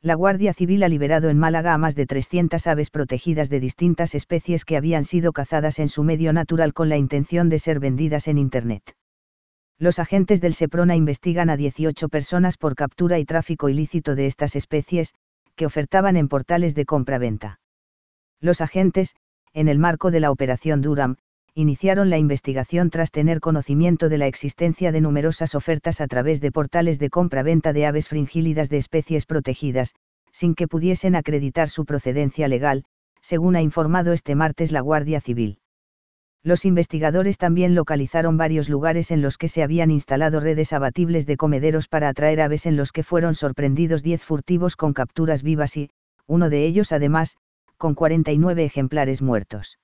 la Guardia Civil ha liberado en Málaga a más de 300 aves protegidas de distintas especies que habían sido cazadas en su medio natural con la intención de ser vendidas en Internet. Los agentes del Seprona investigan a 18 personas por captura y tráfico ilícito de estas especies, que ofertaban en portales de compra-venta. Los agentes, en el marco de la Operación Durham, iniciaron la investigación tras tener conocimiento de la existencia de numerosas ofertas a través de portales de compra-venta de aves fringílidas de especies protegidas, sin que pudiesen acreditar su procedencia legal, según ha informado este martes la Guardia Civil. Los investigadores también localizaron varios lugares en los que se habían instalado redes abatibles de comederos para atraer aves en los que fueron sorprendidos 10 furtivos con capturas vivas y, uno de ellos además, con 49 ejemplares muertos.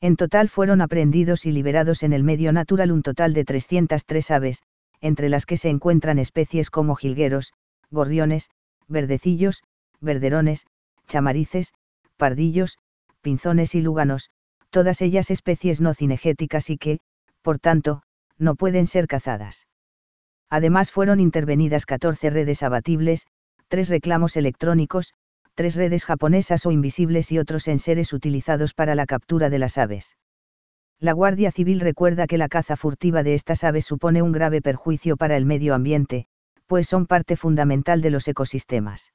En total fueron aprehendidos y liberados en el medio natural un total de 303 aves, entre las que se encuentran especies como jilgueros, gorriones, verdecillos, verderones, chamarices, pardillos, pinzones y lúganos, todas ellas especies no cinegéticas y que, por tanto, no pueden ser cazadas. Además fueron intervenidas 14 redes abatibles, 3 reclamos electrónicos, tres redes japonesas o invisibles y otros enseres utilizados para la captura de las aves. La Guardia Civil recuerda que la caza furtiva de estas aves supone un grave perjuicio para el medio ambiente, pues son parte fundamental de los ecosistemas.